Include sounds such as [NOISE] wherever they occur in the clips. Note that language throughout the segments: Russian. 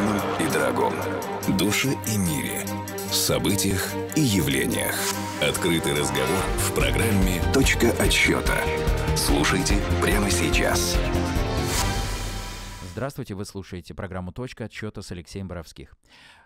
важном и дорогом. Душе и мире. Событиях и явлениях. Открытый разговор в программе «Точка отсчета». Слушайте прямо сейчас. Здравствуйте, вы слушаете программу «Точка отсчета» с Алексеем Боровских.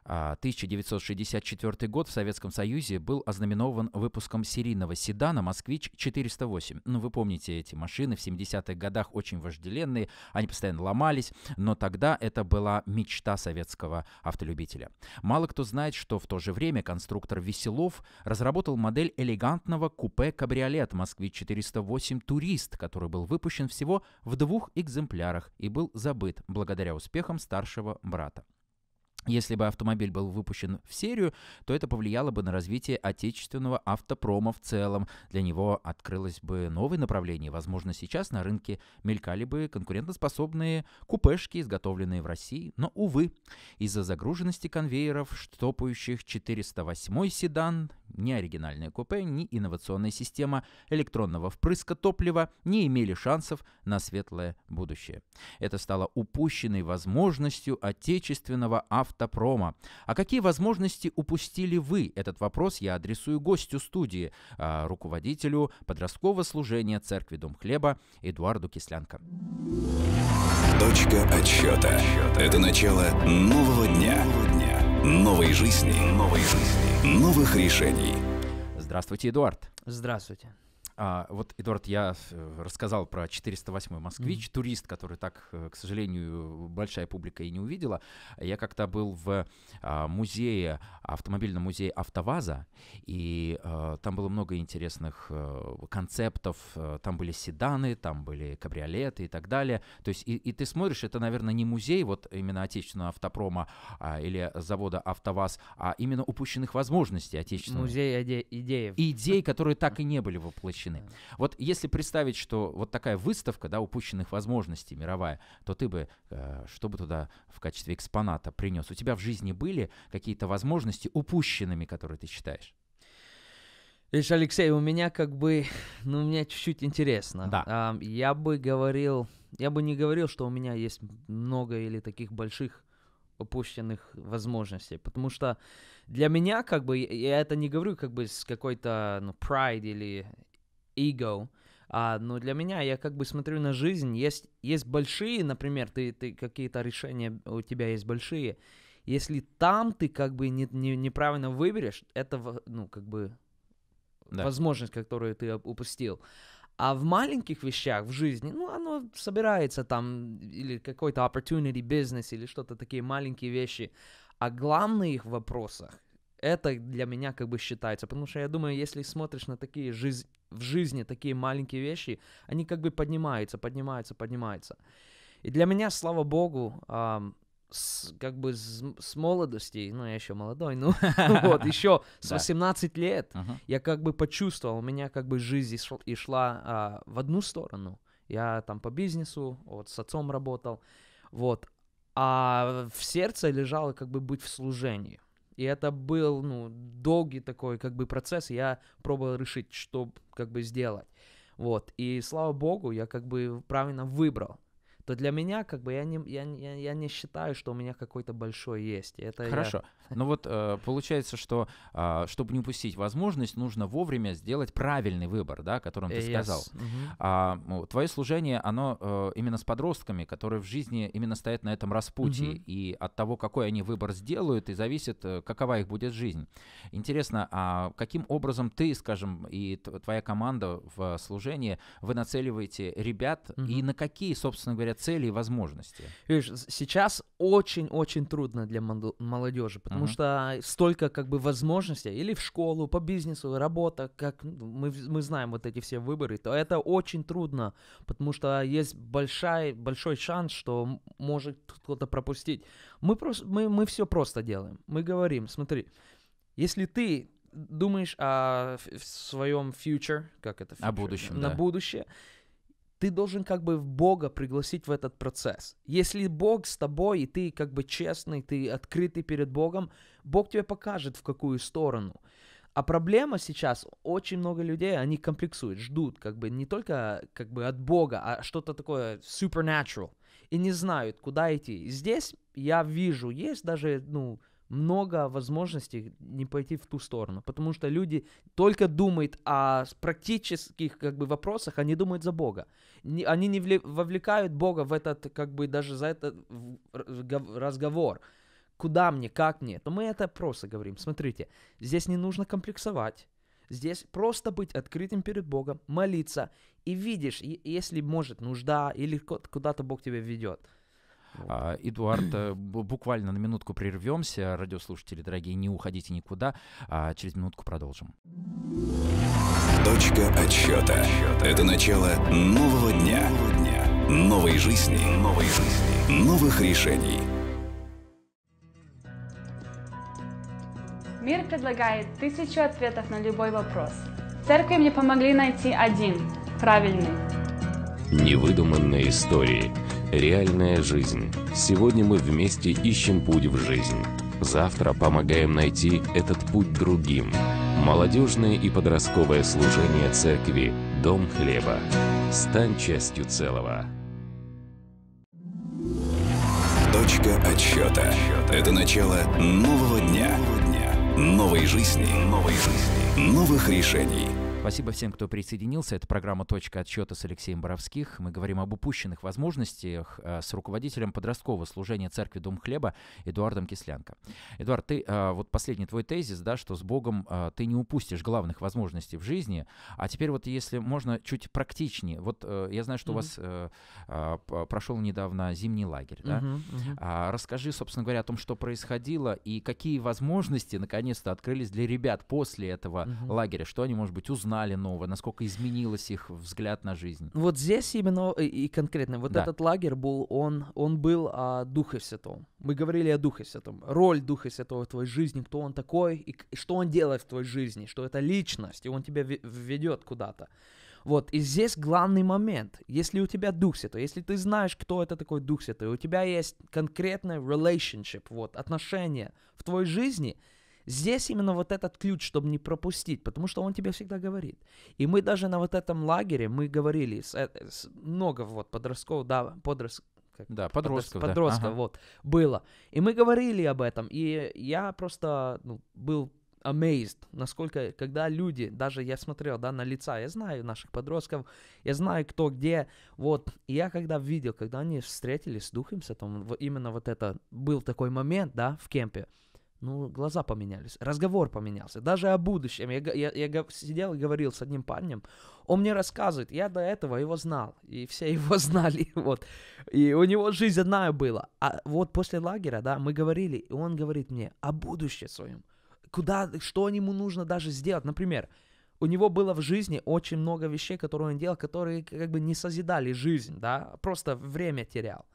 1964 а, год в Советском Союзе был ознаменован выпуском серийного седана «Москвич-408». Ну, вы помните эти машины в 70-х годах очень вожделенные, они постоянно ломались, но тогда это была мечта советского автолюбителя. Мало кто знает, что в то же время конструктор Веселов разработал модель элегантного купе-кабриолет «Москвич-408 Турист», который был выпущен всего в двух экземплярах и был забыт благодаря успехам старшего брата. Если бы автомобиль был выпущен в серию, то это повлияло бы на развитие отечественного автопрома в целом. Для него открылось бы новое направление. Возможно, сейчас на рынке мелькали бы конкурентоспособные купешки, изготовленные в России. Но, увы, из-за загруженности конвейеров, штопающих 408 седан, ни оригинальное купе, ни инновационная система электронного впрыска топлива не имели шансов на светлое будущее. Это стало упущенной возможностью отечественного авто автопрома. А какие возможности упустили вы? Этот вопрос я адресую гостю студии, а, руководителю подросткового служения Церкви Дом Хлеба Эдуарду Кислянко. Точка отсчета. Это начало нового дня. Новой жизни. Новой жизни. Новых решений. Здравствуйте, Эдуард. Здравствуйте. А, вот, Эдуард, я э, рассказал про 408 москвич, mm-hmm. турист, который так, э, к сожалению, большая публика и не увидела. Я как-то был в а, музее, автомобильном музее АвтоВАЗа, и а, там было много интересных а, концептов. Там были седаны, там были кабриолеты и так далее. То есть, и, и ты смотришь, это, наверное, не музей вот именно отечественного автопрома а, или завода АвтоВАЗ, а именно упущенных возможностей отечественного. Музей иде- идеев. Идей, которые [LAUGHS] так и не были воплощены упущены. Вот если представить, что вот такая выставка, да, упущенных возможностей мировая, то ты бы, э, что бы туда в качестве экспоната принес? У тебя в жизни были какие-то возможности упущенными, которые ты считаешь? Видишь, Алексей, у меня как бы, ну, у меня чуть-чуть интересно. Да. А, я бы говорил, я бы не говорил, что у меня есть много или таких больших упущенных возможностей, потому что для меня, как бы, я это не говорю как бы с какой-то, ну, pride или ego. А, но для меня я как бы смотрю на жизнь, есть, есть большие, например, ты, ты какие-то решения у тебя есть большие. Если там ты как бы не, не, неправильно выберешь, это, ну, как бы да. возможность, которую ты упустил. А в маленьких вещах в жизни, ну, оно собирается там, или какой-то opportunity, бизнес, или что-то такие маленькие вещи. О а главных вопросах это для меня как бы считается. Потому что я думаю, если смотришь на такие жизнь, в жизни такие маленькие вещи, они как бы поднимаются, поднимаются, поднимаются. И для меня, слава богу, эм, с, как бы с, с молодости, ну я еще молодой, ну [LAUGHS] вот, [LAUGHS] еще с 18 лет я как бы почувствовал, у меня как бы жизнь и шла а, в одну сторону. Я там по бизнесу, вот с отцом работал, вот. А в сердце лежало как бы быть в служении. И это был, ну, долгий такой, как бы, процесс. Я пробовал решить, что, как бы, сделать. Вот. И слава богу, я, как бы, правильно выбрал то для меня как бы я не, я, я, я не считаю, что у меня какой-то большой есть. Это Хорошо. Я... Ну вот э, получается, что э, чтобы не упустить возможность, нужно вовремя сделать правильный выбор, да, о котором ты yes. сказал. Mm-hmm. А, ну, твое служение, оно э, именно с подростками, которые в жизни именно стоят на этом распутье, mm-hmm. и от того, какой они выбор сделают, и зависит, э, какова их будет жизнь. Интересно, а каким образом ты, скажем, и твоя команда в служении, вы нацеливаете ребят, mm-hmm. и на какие, собственно говоря, цели и возможности. Видишь, сейчас очень-очень трудно для молодежи, потому угу. что столько как бы возможностей или в школу, по бизнесу, работа, как мы, мы знаем вот эти все выборы, то это очень трудно, потому что есть большой, большой шанс, что может кто-то пропустить. Мы, просто, мы, мы все просто делаем. Мы говорим, смотри, если ты думаешь о своем future, как это? Future? О будущем, На да. будущее ты должен как бы Бога пригласить в этот процесс. Если Бог с тобой, и ты как бы честный, ты открытый перед Богом, Бог тебе покажет, в какую сторону. А проблема сейчас, очень много людей, они комплексуют, ждут как бы не только как бы от Бога, а что-то такое supernatural, и не знают, куда идти. И здесь я вижу, есть даже, ну, много возможностей не пойти в ту сторону, потому что люди только думают о практических как бы вопросах, они думают за Бога, не, они не вле, вовлекают Бога в этот как бы даже за этот разговор, куда мне, как мне, то мы это просто говорим. Смотрите, здесь не нужно комплексовать, здесь просто быть открытым перед Богом, молиться и видишь, если может нужда или куда-то Бог тебя ведет. А, Эдуард, э, буквально на минутку прервемся. Радиослушатели, дорогие, не уходите никуда. А, через минутку продолжим. Точка отсчета. Это начало нового дня. Новой жизни. Новой жизни. Новых решений. Мир предлагает тысячу ответов на любой вопрос. Церкви мне помогли найти один, правильный. Невыдуманные истории – Реальная жизнь. Сегодня мы вместе ищем путь в жизнь. Завтра помогаем найти этот путь другим. Молодежное и подростковое служение церкви «Дом хлеба». Стань частью целого. Точка отсчета. Это начало нового дня. Новой жизни. Новой жизни. Новых решений – Спасибо всем, кто присоединился. Это программа «Точка отсчета» с Алексеем Боровских. Мы говорим об упущенных возможностях э, с руководителем подросткового служения церкви Дом Хлеба Эдуардом Кислянко. Эдуард, ты, э, вот последний твой тезис, да, что с Богом э, ты не упустишь главных возможностей в жизни. А теперь вот если можно чуть практичнее. Вот я знаю, что mm у вас прошел недавно зимний лагерь. Да? mm Расскажи, собственно говоря, о том, что происходило и какие возможности наконец-то открылись для ребят после этого mm лагеря, что они, может быть, узнали узнали нового, насколько изменилось их взгляд на жизнь. Вот здесь именно э, и конкретно вот да. этот лагерь был, он, он был о Духе Святом. Мы говорили о Духе Святом, роль Духа Святого в твоей жизни, кто он такой и что он делает в твоей жизни, что это личность, и он тебя ведет куда-то. Вот, и здесь главный момент. Если у тебя Дух Святой, если ты знаешь, кто это такой Дух Святой, у тебя есть конкретное relationship, вот, отношения в твоей жизни – Здесь именно вот этот ключ, чтобы не пропустить, потому что он тебе всегда говорит. И мы даже на вот этом лагере, мы говорили, с, э, с, много вот подростков, да, подрост, как, да, подростков, подростков, да. ага. вот, было. И мы говорили об этом, и я просто ну, был amazed, насколько, когда люди, даже я смотрел, да, на лица, я знаю наших подростков, я знаю, кто где, вот, и я когда видел, когда они встретились с Духом Святым, именно вот это, был такой момент, да, в кемпе, ну, глаза поменялись, разговор поменялся, даже о будущем. Я, я, я сидел и говорил с одним парнем, он мне рассказывает, я до этого его знал, и все [LAUGHS] его знали, вот. И у него жизнь одна была. А вот после лагеря, да, мы говорили, и он говорит мне о будущем своем, куда, что ему нужно даже сделать. Например, у него было в жизни очень много вещей, которые он делал, которые как бы не созидали жизнь, да, просто время терял.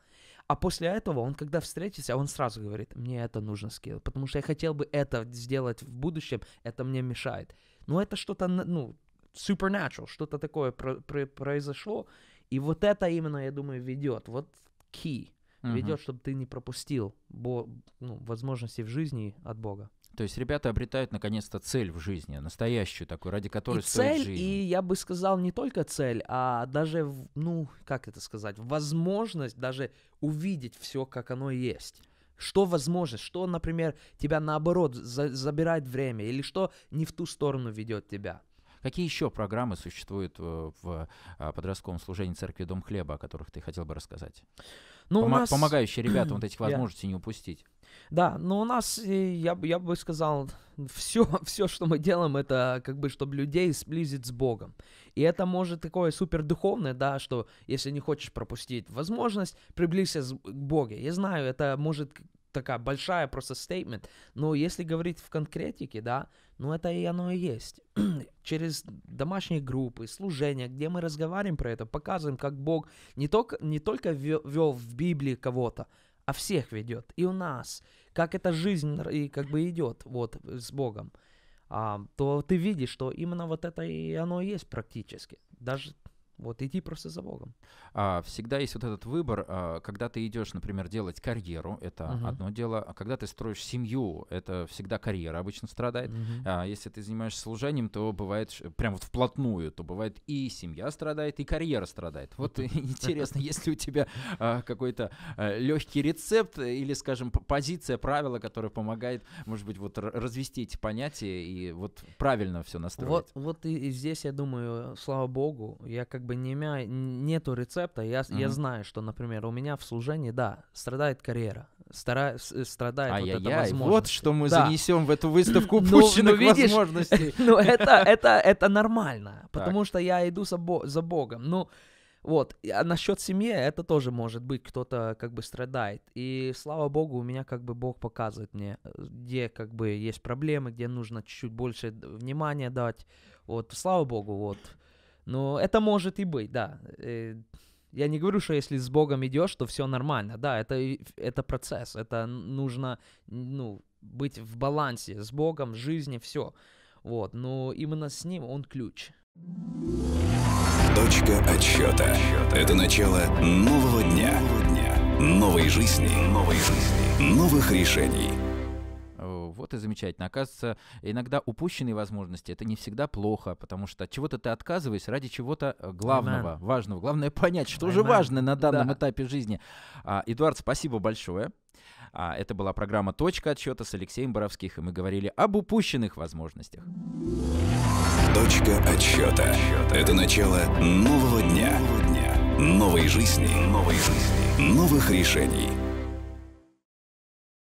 А после этого он, когда встретится, он сразу говорит, мне это нужно скилл, потому что я хотел бы это сделать в будущем, это мне мешает. Но ну, это что-то, ну, supernatural, что-то такое про- про- произошло, и вот это именно, я думаю, ведет, вот key, ведет, uh-huh. чтобы ты не пропустил бо- ну, возможности в жизни от Бога. То есть ребята обретают наконец-то цель в жизни, настоящую такую, ради которой и стоит цель, жизнь. И я бы сказал не только цель, а даже, ну, как это сказать, возможность даже увидеть все, как оно есть. Что возможно, что, например, тебя наоборот за забирает время, или что не в ту сторону ведет тебя. Какие еще программы существуют э, в а, подростковом служении церкви Дом Хлеба, о которых ты хотел бы рассказать? Ну, Пом- нас... Помогающие ребятам [CLEARS THROAT] вот этих возможностей yeah. не упустить. Да, но у нас, э, я, я бы сказал, все, [LAUGHS] все, что мы делаем, это как бы, чтобы людей сблизить с Богом. И это может такое супер духовное, да, что если не хочешь пропустить возможность, приблизься к Богу. Я знаю, это может такая большая просто стейтмент, но если говорить в конкретике, да, ну это и оно и есть. [CLEARS THROAT] Через домашние группы, служения, где мы разговариваем про это, показываем, как Бог не только, не только вел в Библии кого-то, а всех ведет, и у нас, как эта жизнь и как бы идет вот с Богом, а, то ты видишь, что именно вот это и оно есть практически. Даже вот иди просто за Богом. А, всегда есть вот этот выбор, а, когда ты идешь, например, делать карьеру, это uh-huh. одно дело, а когда ты строишь семью, это всегда карьера обычно страдает. Uh-huh. А, если ты занимаешься служением, то бывает прям вот вплотную, то бывает и семья страдает, и карьера страдает. Вот [LAUGHS] интересно, есть ли у тебя а, какой-то а, легкий рецепт или, скажем, позиция, правило, которое помогает, может быть, вот развести эти понятия и вот правильно все настроить. Вот, и здесь я думаю, слава богу, я как бы бы не имя, нету рецепта. Я, uh-huh. я знаю, что, например, у меня в служении, да, страдает карьера, стара, э, страдает вот я, эта возможность. Вот что мы да. занесем в эту выставку упущенных [LAUGHS] ну, ну, видишь, возможностей. [LAUGHS] ну, это, [LAUGHS] это, это нормально, потому что я иду за, бо- за Богом. Ну, вот, а насчет семьи это тоже может быть, кто-то как бы страдает. И слава богу, у меня как бы Бог показывает мне, э, где как бы есть проблемы, где нужно чуть-чуть больше внимания дать. Вот, слава богу, вот. Ну, это может и быть, да. Э, я не говорю, что если с Богом идешь, то все нормально. Да, это, это процесс, это нужно ну, быть в балансе с Богом, жизни все. Вот, но именно с ним он ключ. Точка отсчета. Это начало нового дня. Новой жизни. Новой жизни. Новых решений работы замечательно. Оказывается, иногда упущенные возможности — это не всегда плохо, потому что от чего-то ты отказываешься ради чего-то э, главного, Amen. важного. Главное понять, что Amen. же важно на данном да. этапе жизни. А, Эдуард, спасибо большое. А, это была программа «Точка отсчета» с Алексеем Боровских, и мы говорили об упущенных возможностях. Точка отсчета. Это начало нового дня. Новой жизни. Новой жизни. Новых решений.